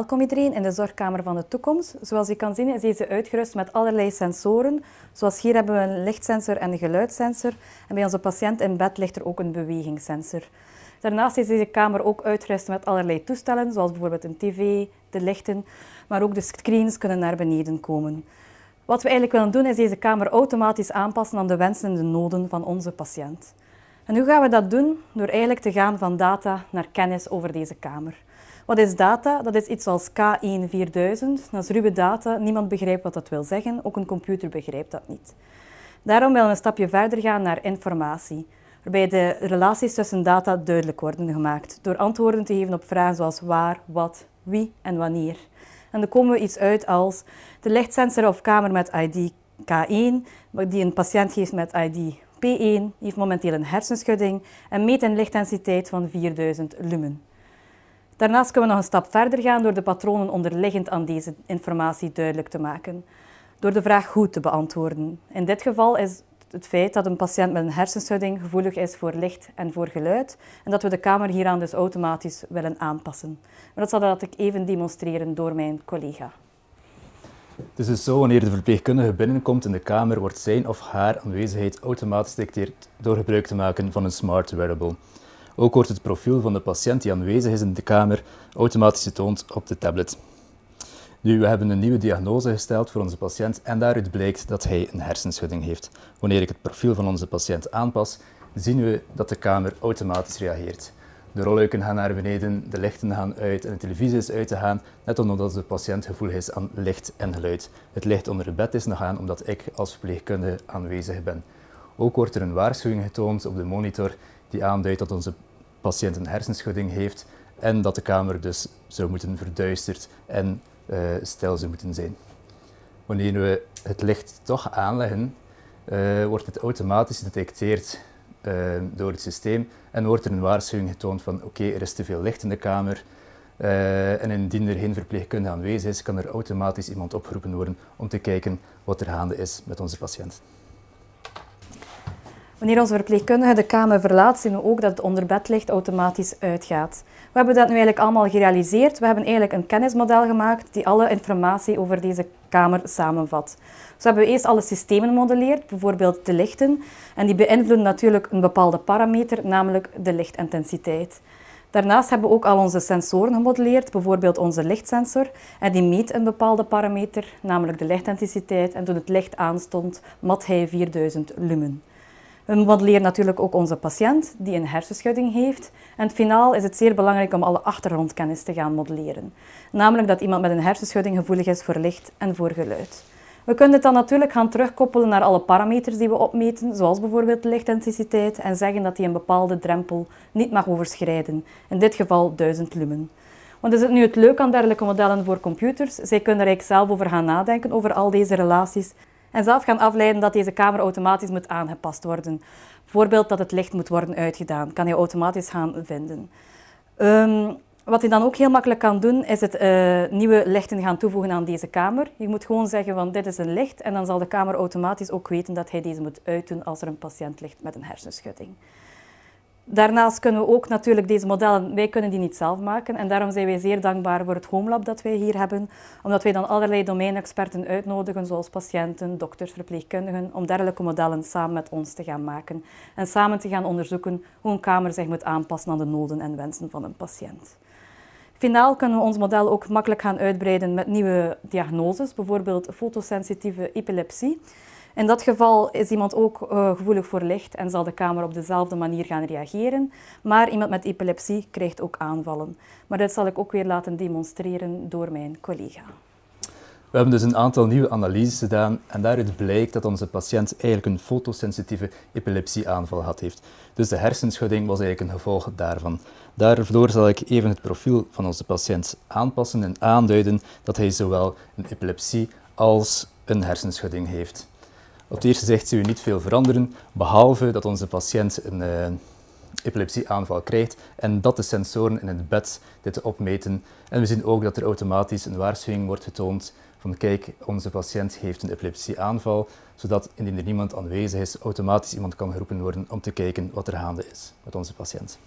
Welkom iedereen in de zorgkamer van de toekomst. Zoals je kan zien is deze uitgerust met allerlei sensoren. Zoals hier hebben we een lichtsensor en een geluidssensor. En bij onze patiënt in bed ligt er ook een bewegingssensor. Daarnaast is deze kamer ook uitgerust met allerlei toestellen, zoals bijvoorbeeld een tv, de lichten, maar ook de screens kunnen naar beneden komen. Wat we eigenlijk willen doen is deze kamer automatisch aanpassen aan de wensen en de noden van onze patiënt. En hoe gaan we dat doen? Door eigenlijk te gaan van data naar kennis over deze kamer. Wat is data? Dat is iets als K14000. Dat is ruwe data. Niemand begrijpt wat dat wil zeggen. Ook een computer begrijpt dat niet. Daarom willen we een stapje verder gaan naar informatie waarbij de relaties tussen data duidelijk worden gemaakt door antwoorden te geven op vragen zoals waar, wat, wie en wanneer. En dan komen we iets uit als de lichtsensor of kamer met ID K1, die een patiënt geeft met ID P1, heeft momenteel een hersenschudding en meet een lichtdensiteit van 4000 lumen. Daarnaast kunnen we nog een stap verder gaan door de patronen onderliggend aan deze informatie duidelijk te maken. Door de vraag goed te beantwoorden. In dit geval is het feit dat een patiënt met een hersenschudding gevoelig is voor licht en voor geluid en dat we de kamer hieraan dus automatisch willen aanpassen. Maar dat zal dat ik even demonstreren door mijn collega. Dus het is dus zo, wanneer de verpleegkundige binnenkomt in de kamer, wordt zijn of haar aanwezigheid automatisch detecteerd door gebruik te maken van een smart wearable. Ook wordt het profiel van de patiënt die aanwezig is in de kamer automatisch getoond op de tablet. Nu, we hebben een nieuwe diagnose gesteld voor onze patiënt en daaruit blijkt dat hij een hersenschudding heeft. Wanneer ik het profiel van onze patiënt aanpas, zien we dat de kamer automatisch reageert. De rolluiken gaan naar beneden, de lichten gaan uit en de televisie is uit te gaan, net omdat de patiënt gevoelig is aan licht en geluid. Het licht onder het bed is nog aan omdat ik als verpleegkundige aanwezig ben. Ook wordt er een waarschuwing getoond op de monitor die aanduidt dat onze patiënt een hersenschudding heeft en dat de kamer dus zou moeten verduisterd en uh, eh, stil zou moeten zijn. Wanneer we het licht toch aanleggen, eh, wordt het automatisch gedetecteerd eh, door het systeem en wordt er een waarschuwing getoond van oké, er is te veel licht in de kamer. en indien er geen verpleegkundige aanwezig is, kan er automatisch iemand opgeroepen worden om te kijken wat er gaande is met onze patiënt. Wanneer onze verpleegkundige de kamer verlaat, zien we ook dat het onderbedlicht automatisch uitgaat. We hebben dat nu eigenlijk allemaal gerealiseerd. We hebben eigenlijk een kennismodel gemaakt die alle informatie over deze kamer samenvat. Zo dus hebben we eerst alle systemen gemodelleerd, bijvoorbeeld de lichten. En die beïnvloeden natuurlijk een bepaalde parameter, namelijk de lichtintensiteit. Daarnaast hebben we ook al onze sensoren gemodelleerd, bijvoorbeeld onze lichtsensor. En die meet een bepaalde parameter, namelijk de lichtintensiteit. En toen het licht aanstond, mat hij 4000 lumen. We modelleren natuurlijk ook onze patiënt die een hersenschudding heeft. En finaal is het zeer belangrijk om alle achtergrondkennis te gaan modelleren. Namelijk dat iemand met een hersenschudding gevoelig is voor licht en voor geluid. We kunnen het dan natuurlijk gaan terugkoppelen naar alle parameters die we opmeten, zoals bijvoorbeeld lichtintensiteit, en zeggen dat die een bepaalde drempel niet mag overschrijden, in dit geval 1000 lumen. Want is het nu het leuk aan dergelijke modellen voor computers? Zij kunnen er eigenlijk zelf over gaan nadenken, over al deze relaties en zelf gaan afleiden dat deze kamer automatisch moet aangepast worden. Bijvoorbeeld dat het licht moet worden uitgedaan, kan hij automatisch gaan vinden. Ehm, wat hij dan ook heel makkelijk kan doen, is het eh, nieuwe lichten gaan toevoegen aan deze kamer. Je moet gewoon zeggen van dit is een licht en dan zal de kamer automatisch ook weten dat hij deze moet uitdoen als er een patiënt ligt met een hersenschudding. Daarnaast kunnen we ook natuurlijk deze modellen, wij kunnen die niet zelf maken. En daarom zijn wij zeer dankbaar voor het home lab dat wij hier hebben. Omdat wij dan allerlei domeinexperten uitnodigen, zoals patiënten, dokters, verpleegkundigen, om dergelijke modellen samen met ons te gaan maken. En samen te gaan onderzoeken hoe een kamer zich moet aanpassen aan de noden en wensen van een patiënt. Finaal kunnen we ons model ook makkelijk gaan uitbreiden met nieuwe diagnoses, bijvoorbeeld fotosensitieve epilepsie. In dat geval is iemand ook eh, gevoelig voor licht en zal de kamer op dezelfde manier gaan reageren. Maar iemand met epilepsie krijgt ook aanvallen. Maar dat zal ik ook weer laten demonstreren door mijn collega. We hebben dus een aantal nieuwe analyses gedaan en daaruit blijkt dat onze patiënt eigenlijk een fotosensitieve epilepsieaanval had heeft. Dus de hersenschudding was eigenlijk een gevolg daarvan. Daarvoor zal ik even het profiel van onze patiënt aanpassen en aanduiden dat hij zowel een epilepsie als een hersenschudding heeft. Op het eerste zicht zien we niet veel veranderen, behalve dat onze patiënt een uh, epilepsieaanval krijgt en dat de sensoren in het bed dit opmeten. En we zien ook dat er automatisch een waarschuwing wordt getoond van kijk, onze patiënt heeft een epilepsieaanval, zodat indien er niemand aanwezig is, automatisch iemand kan geroepen worden om te kijken wat er gaande is met onze patiënt.